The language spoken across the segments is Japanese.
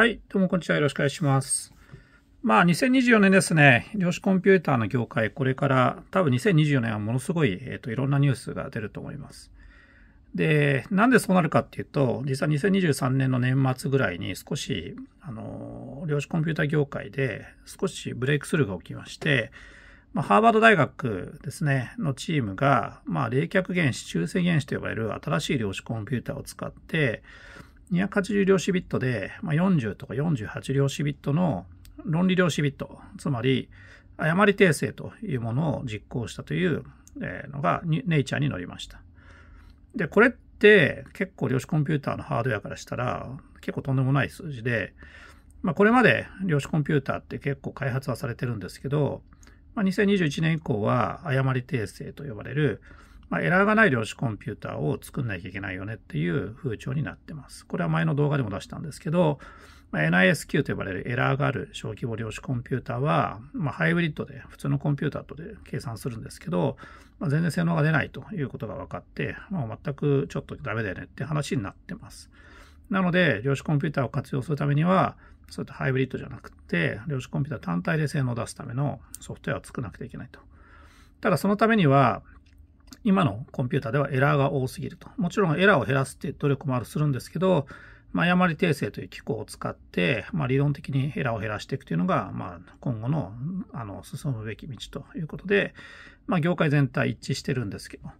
はい、どうもこんにちは。よろしくお願いします。まあ、2024年ですね、量子コンピューターの業界、これから多分2024年はものすごい、えっ、ー、と、いろんなニュースが出ると思います。で、なんでそうなるかっていうと、実は2023年の年末ぐらいに少し、あの、量子コンピューター業界で少しブレイクスルーが起きまして、まあ、ハーバード大学ですね、のチームが、まあ、冷却原子、中性原子と呼ばれる新しい量子コンピューターを使って、280量子ビットで、まあ、40とか48量子ビットの論理量子ビット、つまり誤り訂正というものを実行したというのがネイチャーに載りました。で、これって結構量子コンピューターのハードウェアからしたら結構とんでもない数字で、まあ、これまで量子コンピューターって結構開発はされてるんですけど、まあ、2021年以降は誤り訂正と呼ばれる、まあ、エラーがない量子コンピューターを作んなきゃいけないよねっていう風潮になってます。これは前の動画でも出したんですけど、まあ、NISQ と呼ばれるエラーがある小規模量子コンピューターは、まあ、ハイブリッドで普通のコンピューターとで計算するんですけど、まあ、全然性能が出ないということが分かって、まあ、全くちょっとダメだよねって話になってます。なので、量子コンピューターを活用するためには、そういったハイブリッドじゃなくて、量子コンピューター単体で性能を出すためのソフトウェアを作らなくてはいけないと。ただ、そのためには、今のコンピューターではエラーが多すぎると。もちろんエラーを減らすっていう努力もあるするんですけど、まあ、誤り訂正という機構を使って、まあ、理論的にエラーを減らしていくというのが、まあ、今後の、あの、進むべき道ということで、まあ、業界全体一致してるんですけど、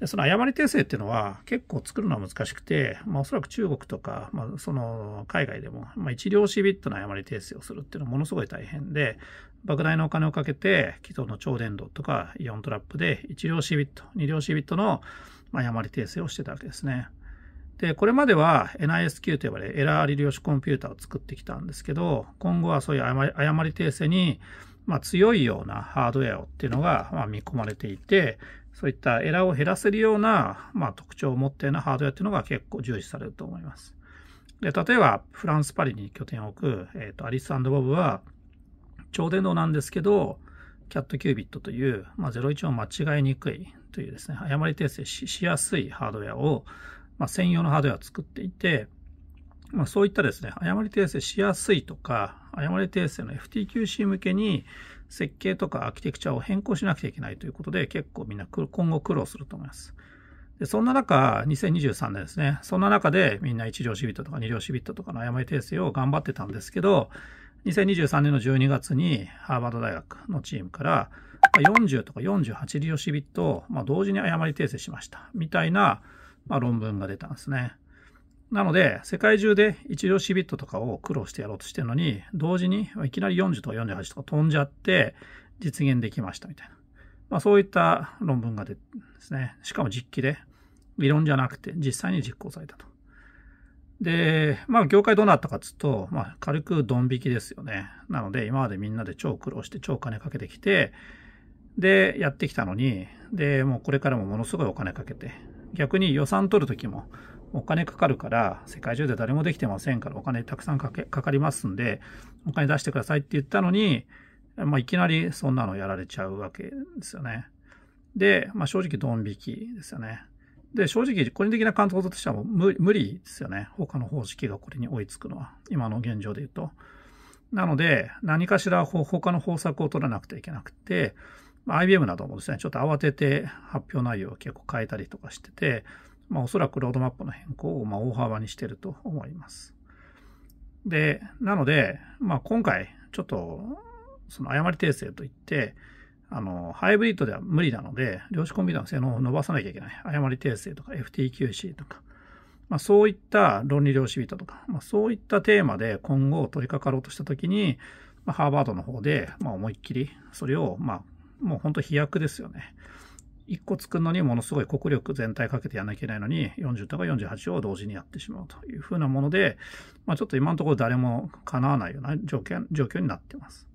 でその誤り訂正っていうのは結構作るのは難しくて、まあ、おそらく中国とか、まあ、その海外でも、まあ、一両シビットの誤り訂正をするっていうのはものすごい大変で、莫大なお金をかけて、既存の超電導とかイオントラップで1両 C ビット、2両 C ビットの、誤り訂正をしてたわけですね。で、これまでは NISQ と呼ばれるエラーリ量子コンピューターを作ってきたんですけど、今後はそういう誤り訂正に、まあ、強いようなハードウェアをっていうのが、ま見込まれていて、そういったエラーを減らせるような、まあ、特徴を持ったようなハードウェアっていうのが結構重視されると思います。で、例えばフランス・パリに拠点を置く、えっ、ー、と、アリスボブは、超電導なんですけど、キャットキュービットという、まあ、01を間違えにくいというですね、誤り訂正しやすいハードウェアを、まあ、専用のハードウェアを作っていて、まあ、そういったですね、誤り訂正しやすいとか、誤り訂正の FTQC 向けに設計とかアーキテクチャを変更しなくゃいけないということで、結構みんな今後苦労すると思います。でそんな中、2023年ですね、そんな中でみんな1両シビットとか2両シビットとかの誤り訂正を頑張ってたんですけど、2023年の12月にハーバード大学のチームから40とか48リオシビットを同時に誤り訂正しましたみたいな論文が出たんですね。なので、世界中で1両シビットとかを苦労してやろうとしてるのに、同時にいきなり40とか48とか飛んじゃって実現できましたみたいな。まあそういった論文が出んですね。しかも実機で、理論じゃなくて実際に実行されたと。で、まあ、業界どうなったかっつうと、まあ、軽くドン引きですよね。なので、今までみんなで超苦労して、超金かけてきて、で、やってきたのに、で、もうこれからもものすごいお金かけて、逆に予算取るときも、お金かかるから、世界中で誰もできてませんから、お金たくさんかけかかりますんで、お金出してくださいって言ったのに、まあ、いきなりそんなのやられちゃうわけですよね。で、まあ、正直ドン引きですよね。で、正直、個人的な感想としては無理ですよね。他の方式がこれに追いつくのは。今の現状で言うと。なので、何かしら他の方策を取らなくてはいけなくて、IBM などもですね、ちょっと慌てて発表内容を結構変えたりとかしてて、まあ、おそらくロードマップの変更をま大幅にしてると思います。で、なので、まあ、今回、ちょっと、その誤り訂正といって、あの、ハイブリッドでは無理なので、量子コンピューターの性能を伸ばさなきゃいけない。誤り訂正とか FTQC とか、まあ、そういった論理量子ビットとか、まあ、そういったテーマで今後取り掛かろうとしたときに、まあ、ハーバードの方で、まあ、思いっきり、それを、まあ、もう本当飛躍ですよね。一個作るのにものすごい国力全体かけてやんなきゃいけないのに、40とか48を同時にやってしまうというふうなもので、まあ、ちょっと今のところ誰も叶わないような条件、状況になってます。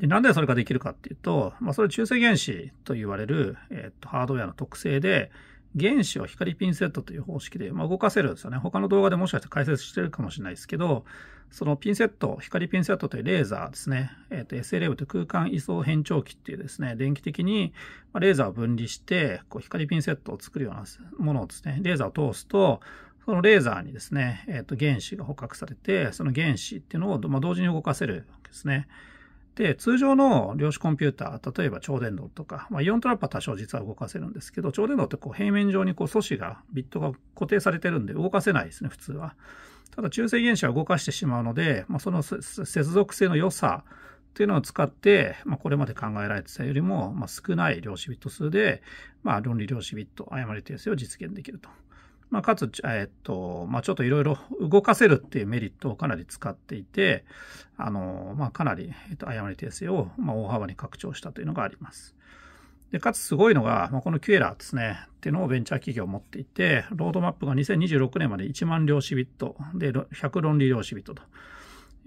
で、なんでそれができるかっていうと、まあ、それ中性原子と言われる、えっと、ハードウェアの特性で、原子を光ピンセットという方式で、まあ、動かせるんですよね。他の動画でもしかして解説してるかもしれないですけど、そのピンセット、光ピンセットというレーザーですね、えっ、ー、と SLM という空間位相変調器っていうですね、電気的にレーザーを分離して、こう光ピンセットを作るようなものをですね、レーザーを通すと、そのレーザーにですね、えっ、ー、と原子が捕獲されて、その原子っていうのを、ま同時に動かせるわけですね。で、通常の量子コンピューター、例えば超電導とか、まあ、イオントラップは多少実は動かせるんですけど、超電導ってこう平面上にこう素子が、ビットが固定されてるんで動かせないですね、普通は。ただ中性原子は動かしてしまうので、まあ、その接続性の良さっていうのを使って、まあ、これまで考えられてたよりも、まあ、少ない量子ビット数で、まあ、論理量子ビット、誤り定数を実現できると。まあ、かつ、えっと、まあ、ちょっといろいろ動かせるっていうメリットをかなり使っていて、あの、まあ、かなり、えっと、誤り訂正を、まあ、大幅に拡張したというのがあります。で、かつすごいのが、まあ、このキュエラーですね、っていうのをベンチャー企業持っていて、ロードマップが2026年まで1万量子ビットで、100論理量子ビットと。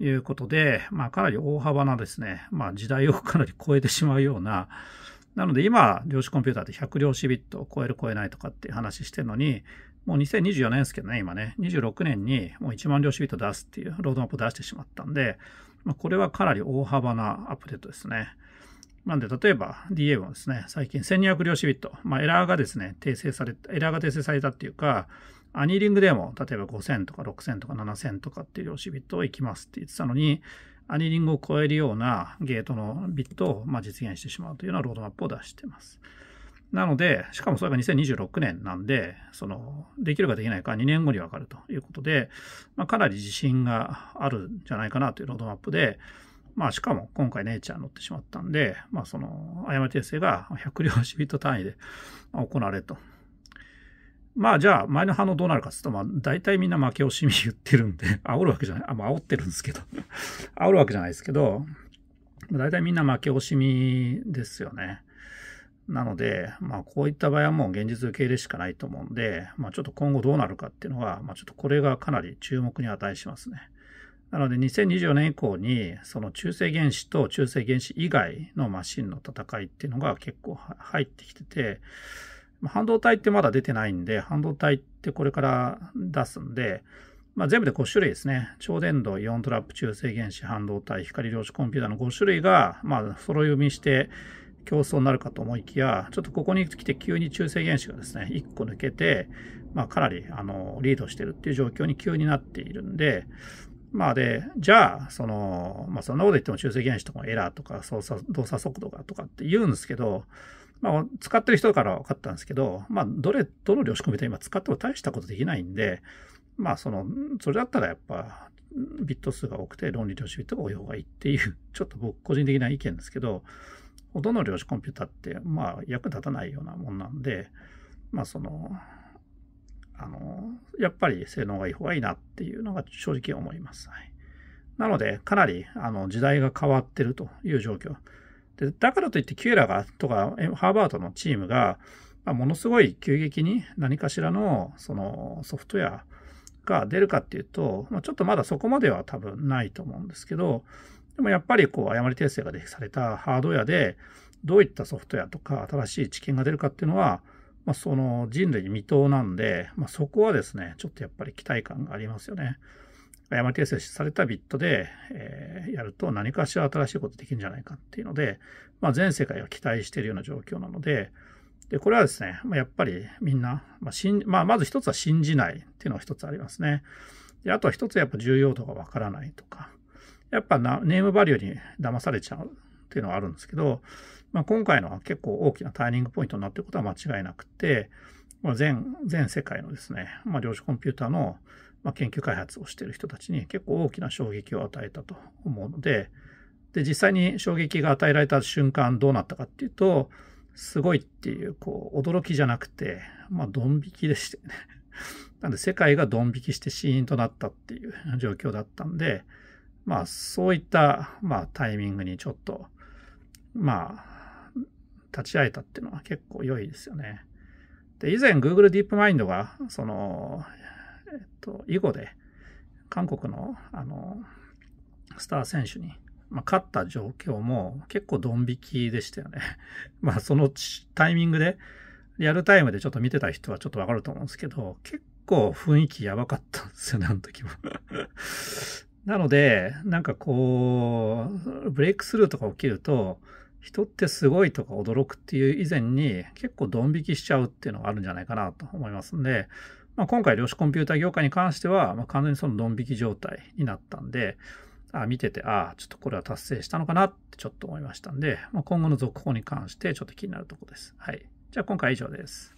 いうことで、まあ、かなり大幅なですね、まあ、時代をかなり超えてしまうような、なので今、量子コンピューターで100量子ビットを超える超えないとかって話してるのに、もう2024年ですけどね、今ね、26年にもう1万量シビット出すっていうロードマップ出してしまったんで、まあ、これはかなり大幅なアップデートですね。なんで、例えば DA はですね、最近1200両シビット、まあ、エラーがですね、訂正された、エラーが訂正されたっていうか、アニーリングでも、例えば5000とか6000とか7000とかっていう量子ビットを行きますって言ってたのに、アニーリングを超えるようなゲートのビットをまあ実現してしまうというようなロードマップを出しています。なので、しかもそれが2026年なんで、その、できるかできないか2年後にわかるということで、まあ、かなり自信があるんじゃないかなというロードマップで、まあ、しかも今回ネイチャー乗ってしまったんで、まあ、その、誤り訂正が100両シビット単位で行われと。まあ、じゃあ、前の反応どうなるかっていうと、まあ、大体みんな負け惜しみ言ってるんで、煽るわけじゃない、あ、まあ、煽ってるんですけど、煽るわけじゃないですけど、大体みんな負け惜しみですよね。なので、まあ、こういった場合はもう現実受け入れしかないと思うんで、まあ、ちょっと今後どうなるかっていうのは、まあ、ちょっとこれがかなり注目に値しますね。なので、2024年以降に、その中性原子と中性原子以外のマシンの戦いっていうのが結構入ってきてて、半導体ってまだ出てないんで、半導体ってこれから出すんで、まあ、全部で5種類ですね。超電導、イオントラップ、中性原子、半導体、光量子コンピューターの5種類が、まあ、揃い読みして、競争になるかと思いきや、ちょっとここに来て急に中性原子がですね、1個抜けて、まあ、かなりあのリードしてるっていう状況に急になっているんで、まあで、じゃあ、その、まあそんなこと言っても中性原子とかエラーとか操作動作速度がとかって言うんですけど、まあ使ってる人から分かったんですけど、まあどれ、どの量子コンピューター今使っても大したことできないんで、まあその、それだったらやっぱビット数が多くて論理量子ビットが多い方がいいっていう、ちょっと僕個人的な意見ですけど、どの量子コンピューターって、まあ、役立たないようなもんなんで、まあ、その、あの、やっぱり性能がいい方がいいなっていうのが正直思います。はい、なので、かなりあの時代が変わってるという状況。でだからといって、キューラがとかハーバードのチームが、まあ、ものすごい急激に何かしらのそのソフトウェアが出るかっていうと、まあ、ちょっとまだそこまでは多分ないと思うんですけど、でもやっぱりこう誤り訂正がされたハードウェアでどういったソフトウェアとか新しい知見が出るかっていうのは、まあ、その人類に未踏なんで、まあ、そこはですね、ちょっとやっぱり期待感がありますよね。誤り訂正されたビットで、えー、やると何かしら新しいことできるんじゃないかっていうので、まあ、全世界が期待しているような状況なので、で、これはですね、まあ、やっぱりみんな、まあまあ、まず一つは信じないっていうのが一つありますね。であとは一つはやっぱ重要度がわからないとか、やっぱなネームバリューに騙されちゃうっていうのはあるんですけど、まあ、今回のは結構大きなターニングポイントになっていることは間違いなくて、まあ、全全世界のですね、まあ、量子コンピューターの研究開発をしている人たちに結構大きな衝撃を与えたと思うので、で、実際に衝撃が与えられた瞬間どうなったかっていうと、すごいっていう、こう、驚きじゃなくて、まあ、ドン引きでしてね。なんで、世界がドン引きしてシーンとなったっていう状況だったんで、まあそういった、まあタイミングにちょっと、まあ、立ち会えたっていうのは結構良いですよね。で、以前 Google DeepMind が、その、えっと、囲碁で、韓国の、あの、スター選手に、まあ、勝った状況も結構ドン引きでしたよね。まあ、そのタイミングで、リアルタイムでちょっと見てた人はちょっとわかると思うんですけど、結構雰囲気やばかったんですよね、あの時も。なので、なんかこう、ブレイクスルーとか起きると、人ってすごいとか驚くっていう以前に結構ドン引きしちゃうっていうのがあるんじゃないかなと思いますんで、まあ、今回量子コンピューター業界に関しては、まあ、完全にそのドン引き状態になったんで、あ見てて、ああ、ちょっとこれは達成したのかなってちょっと思いましたんで、まあ、今後の続報に関してちょっと気になるところです。はい。じゃあ今回以上です。